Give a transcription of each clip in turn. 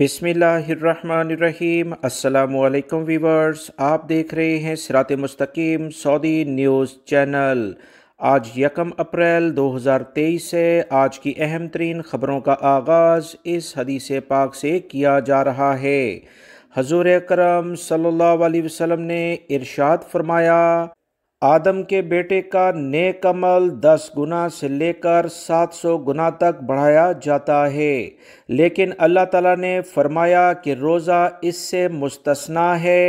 बिसमीम् अल्लाम वीवर्स आप देख रहे हैं सिरात मुस्तकीम सऊदी न्यूज़ चैनल आज यकम अप्रैल 2023 से आज की अहम तरीन ख़बरों का आगाज़ इस हदीस पाक से किया जा रहा है हजूर करम सल्लल्लाहु अलैहि वसल्लम ने इरशाद फरमाया आदम के बेटे का नेक अमल दस गुना से लेकर सात सौ गुना तक बढ़ाया जाता है लेकिन अल्लाह ताला ने फरमाया कि रोज़ा इससे मुस्तना है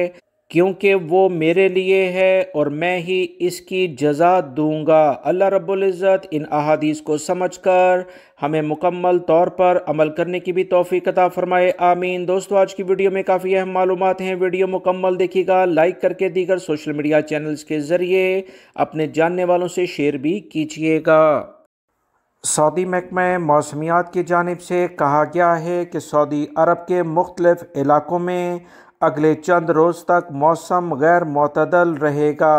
क्योंकि वो मेरे लिए है और मैं ही इसकी जजा दूंगा अल्लाह रब्ज़त इन अहादीस को समझ कर हमें मुकम्मल तौर पर अमल करने की भी तोफ़ी कता फ़रमाए आमीन दोस्तों आज की वीडियो में काफ़ी अहम मालूम हैं वीडियो मुकम्मल देखिएगा लाइक करके दीगर सोशल मीडिया चैनल्स के ज़रिए अपने जानने वालों से शेयर भी कीजिएगा सऊदी महकमे मौसमियात की जानब से कहा गया है कि सऊदी अरब के मुख्तलफ़ इलाक़ों में अगले चंद रोज़ तक मौसम गैर मतदल रहेगा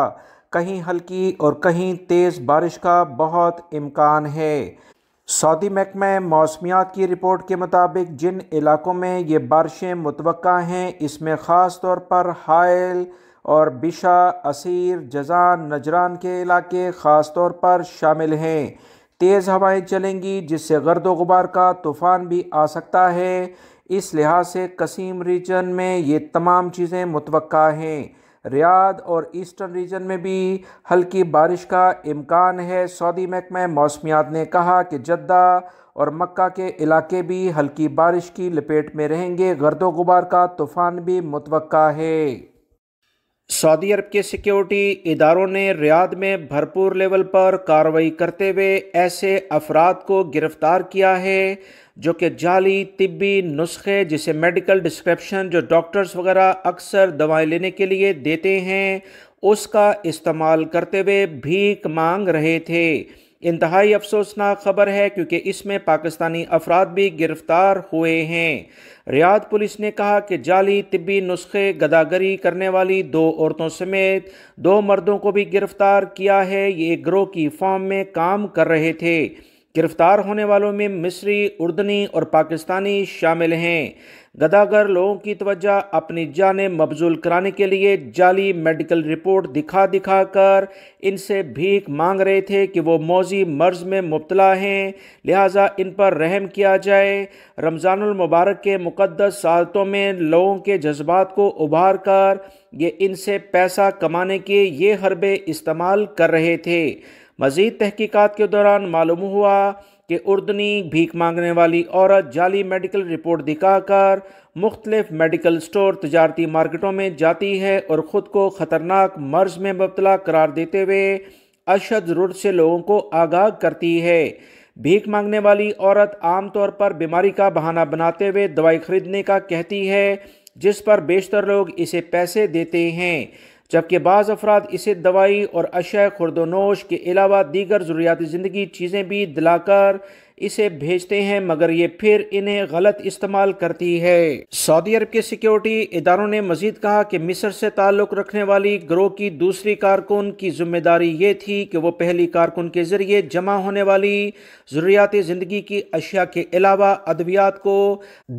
कहीं हल्की और कहीं तेज़ बारिश का बहुत इम्कान है सऊदी महकमे मौसमियात की रिपोर्ट के मुताबिक जिन इलाकों में ये बारिशें मुतव हैं इसमें ख़ास तौर पर हायल और बिशा असीर जजान नजरान के इलाके ख़ास तौर पर शामिल हैं तेज़ हवाएं चलेंगी जिससे गर्द गुबार का तूफ़ान भी आ सकता है इस लिहाज से कसीम रीजन में ये तमाम चीज़ें मुतव हैं रियाद और ईस्टर्न रीजन में भी हल्की बारिश का इम्कान है सऊदी महकमे मौसमियात ने कहा कि जद्दा और मक्का के इलाके भी हल्की बारिश की लपेट में रहेंगे गर्द गुबार का तूफ़ान भी मुतव है सऊदी अरब के सिक्योरिटी इदारों ने रियाद में भरपूर लेवल पर कार्रवाई करते हुए ऐसे अफराद को गिरफ्तार किया है जो कि जाली तिब्बी नुस्खे जिसे मेडिकल डिस्क्रिप्शन जो डॉक्टर्स वगैरह अक्सर दवाएं लेने के लिए देते हैं उसका इस्तेमाल करते हुए भीख मांग रहे थे इंतहाई अफसोसनाक खबर है क्योंकि इसमें पाकिस्तानी अफराद भी गिरफ्तार हुए हैं रियाद पुलिस ने कहा कि जाली तिब्बी नुस्खे गदागरी करने वाली दो औरतों समेत दो मर्दों को भी गिरफ्तार किया है ये ग्रोह की फॉर्म में काम कर रहे थे गिरफ्तार होने वालों में मिस्री उर्दनी और पाकिस्तानी शामिल हैं गदागर लोगों की तवज्जा अपनी जानें मबजूल कराने के लिए जाली मेडिकल रिपोर्ट दिखा दिखा कर इनसे भीख मांग रहे थे कि वो मौजी मर्ज में मुबतला हैं लिहाजा इन पर रहम किया जाए रमज़ानमबारक के मुकदस सालतों में लोगों के जज्बात को उभार कर ये इनसे पैसा कमाने के ये हरबे इस्तेमाल कर रहे थे मजीद तहकीकात के दौरान मालूम हुआ कि उर्दनी भीख मांगने वाली औरत जाली मेडिकल रिपोर्ट दिखाकर मुख्तलिफ मेडिकल स्टोर तजारती मार्केटों में जाती है और ख़ुद को ख़तरनाक मर्ज में मुबतला करार देते हुए अशद रुट से लोगों को आगाह करती है भीख मांगने वाली औरत आमतौर पर बीमारी का बहाना बनाते हुए दवाई खरीदने का कहती है जिस पर बेशतर लोग इसे पैसे देते हैं जबकि बाज़ अफराद इसे दवाई और अशय खुर्दोनोश के अलावा दीगर जरूरिया ज़िंदगी चीज़ें भी दिलाकर इसे भेजते हैं मगर ये फिर इन्हें गलत इस्तेमाल करती है सऊदी अरब के सिक्योरिटी इदारों ने मजीद कहा कि मिस्र से ताल्लुक रखने वाली ग्रोह की दूसरी कारकुन की जिम्मेदारी ये थी कि वो पहली कारकुन के जरिए जमा होने वाली ज़रूरियात ज़िंदगी की अशिया के अलावा अद्वियात को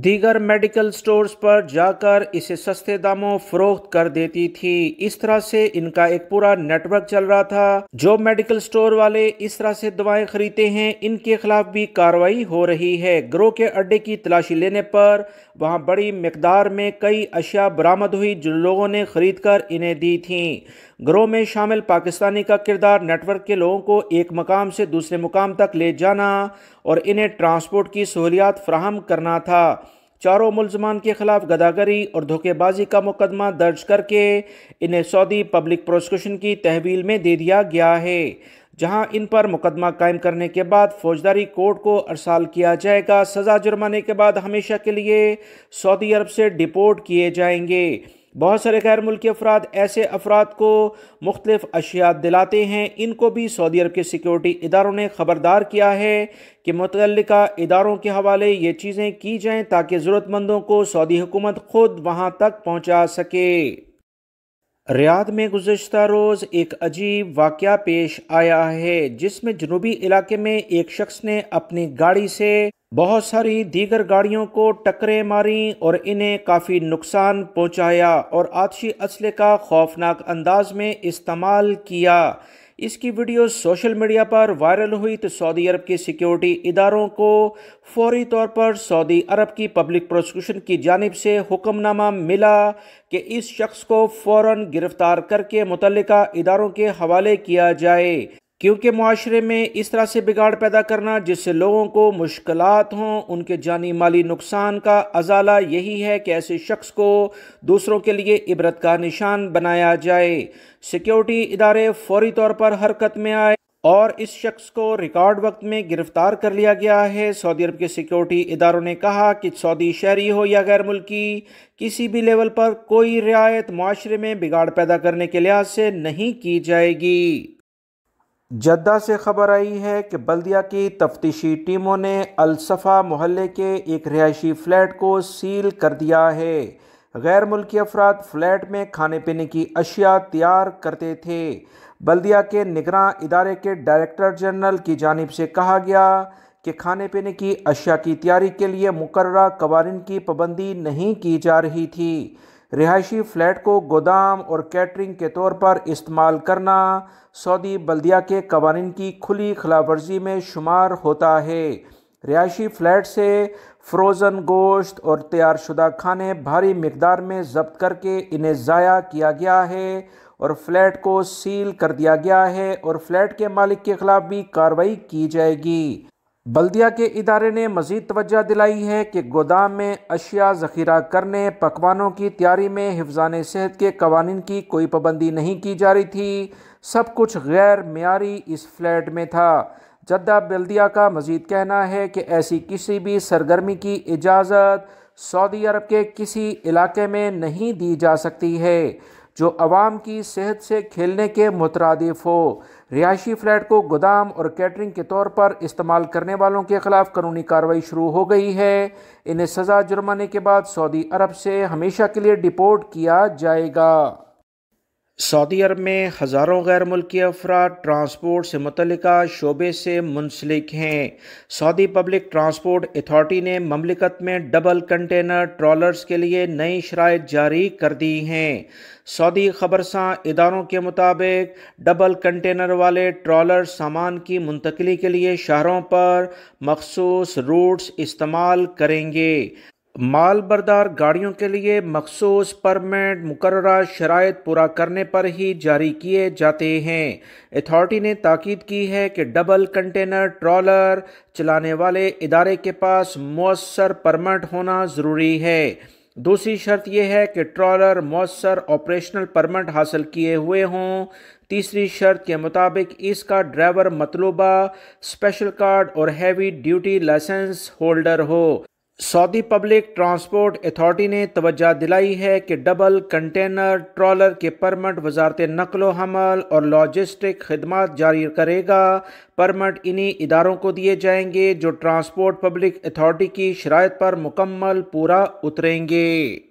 दीगर मेडिकल स्टोर पर जाकर इसे सस्ते दामों फरोख्त कर देती थी इस तरह से इनका एक पूरा नेटवर्क चल रहा था जो मेडिकल स्टोर वाले इस तरह से दवाएं खरीदते हैं इनके खिलाफ भी कार्रवाई हो रही है ग्रोह के अड्डे की तलाशी लेने पर वहां बड़ी मकदार में कई अशिया बरामद हुई जिन लोगों ने खरीद कर इन्हें दी थीं ग्रोह में शामिल पाकिस्तानी का किरदार नेटवर्क के लोगों को एक मकाम से दूसरे मुकाम तक ले जाना और इन्हें ट्रांसपोर्ट की सहूलियात फ्राहम करना था चारों मुलजमान के खिलाफ गदागरी और धोखेबाजी का मुकदमा दर्ज करके इन्हें सऊदी पब्लिक प्रोसिक्यूशन की तहवील में दे दिया गया है जहां इन पर मुकदमा कायम करने के बाद फौजदारी कोर्ट को अरसाल किया जाएगा सज़ा जुर्माने के बाद हमेशा के लिए सऊदी अरब से डिपोर्ट किए जाएंगे बहुत सारे गैर मुल्की अफराद ऐसे अफराद को मुख्तफ अशिया दिलाते हैं इनको भी सऊदी अरब के सिक्योरिटी इदारों ने ख़बरदार किया है कि मुतल इदारों के हवाले ये चीज़ें की जाएँ ताकि ज़रूरतमंदों को सऊदी हुकूमत ख़ुद वहाँ तक पहुँचा सके रियाद में गुजशत रोज़ एक अजीब वाक़ पेश आया है जिसमें जनूबी इलाके में एक शख्स ने अपनी गाड़ी से बहुत सारी दीगर गाड़ियों को टकरें मारी और इन्हें काफ़ी नुकसान पहुंचाया और आतशी असले का खौफनाक अंदाज में इस्तेमाल किया इसकी वीडियो सोशल मीडिया पर वायरल हुई तो सऊदी अरब के सिक्योरिटी इदारों को फौरी तौर पर सऊदी अरब की पब्लिक प्रोसिक्यूशन की जानब से हुक्मनामा मिला कि इस शख्स को फ़ौर गिरफ़्तार करके मुतल इदारों के हवाले किया जाए क्योंकि माशरे में इस तरह से बिगाड़ पैदा करना जिससे लोगों को मुश्किल हों उनके जानी माली नुकसान का अजाला यही है कि ऐसे शख्स को दूसरों के लिए इबरत का निशान बनाया जाए सिक्योरिटी इदारे फौरी तौर पर हरकत में आए और इस शख्स को रिकॉर्ड वक्त में गिरफ्तार कर लिया गया है सऊदी अरब के सिक्योरिटी इदारों ने कहा कि सऊदी शहरी हो या गैर मुल्की किसी भी लेवल पर कोई रियायत माशरे में बिगाड़ पैदा करने के लिहाज से नहीं की जाएगी जद्दा से खबर आई है कि बल्दिया की तफ्तीशी टीमों ने अलसफ़ा मोहल्ले के एक रिहायशी फ्लैट को सील कर दिया है गैर मुल्की अफराद फ्लैट में खाने पीने की अशिया तैयार करते थे बल्दिया के निगरान इदारे के डायरेक्टर जनरल की जानब से कहा गया कि खाने पीने की अशिया की तैयारी के लिए मुकर्रा कवानीन की पाबंदी नहीं की जा रही थी रिहायशी फ्लैट को गोदाम और कैटरिंग के तौर पर इस्तेमाल करना सऊदी बल्दिया के कवानीन की खुली खिलाफवर्जी में शुमार होता है रिहायशी फ्लैट से फ्रोज़न गोश्त और तैयार शुदा खाने भारी मकदार में जब्त करके इन्हें ज़ाया किया गया है और फ्लैट को सील कर दिया गया है और फ्लैट के मालिक के ख़िलाफ़ भी कार्रवाई की जाएगी बल्दिया के इदारे ने मजीद तोज्जा दिलाई है कि गोदाम में अशिया ज़ख़ीरा करने पकवानों की तैयारी में हिफान सेहत के कवानीन की कोई पाबंदी नहीं की जा रही थी सब कुछ गैर मीरी इस फ्लैट में था जद्दा बल्दिया का मजीद कहना है कि ऐसी किसी भी सरगर्मी की इजाज़त सऊदी अरब के किसी इलाके में नहीं दी जा सकती है जो आवाम की सेहत से खेलने के मुतरद हो रिहायशी फ्लैट को गोदाम और कैटरिंग के तौर पर इस्तेमाल करने वालों के खिलाफ कानूनी कार्रवाई शुरू हो गई है इन्हें सज़ा जुर्माने के बाद सऊदी अरब से हमेशा के लिए डिपोर्ट किया जाएगा सऊदी अरब में हज़ारों गैर मुल्की अफराद ट्रांसपोर्ट से मुतल शोबे से मुंसलिक हैं सऊदी पब्लिक ट्रांसपोर्ट अथॉरिटी ने ममलिकत में डबल कंटेनर ट्रॉलर्स के लिए नई शराइ जारी कर दी हैं सऊदी खबरसा इदारों के मुताबिक डबल कंटेनर वाले ट्रॉलर सामान की मुंतकली के लिए शहरों पर मखसूस रूट्स इस्तेमाल करेंगे माल बरदार गाड़ियों के लिए मखसूस परमिट मुकर शराय पूरा करने पर ही जारी किए जाते हैं अथॉरिटी ने ताकीद की है कि डबल कंटेनर ट्रॉलर चलाने वाले इदारे के पास मौसर परमिट होना ज़रूरी है दूसरी शर्त यह है कि ट्रॉलर मौसर ऑपरेशनल परमिट हासिल किए हुए हों तीसरी शर्त के मुताबिक इसका ड्राइवर मतलूबा स्पेशल कार्ड और हैवी ड्यूटी लाइसेंस होल्डर हो सऊदी पब्लिक ट्रांसपोर्ट अथॉरिटी ने तोज्जा दिलाई है कि डबल कंटेनर ट्रॉलर के परमट वजारत नकलो हमल और लॉजिस्टिक खदमात जारी करेगा परमट इन्हीं इदारों को दिए जाएंगे जो ट्रांसपोर्ट पब्लिक अथॉरिटी की शरात पर मुकम्मल पूरा उतरेंगे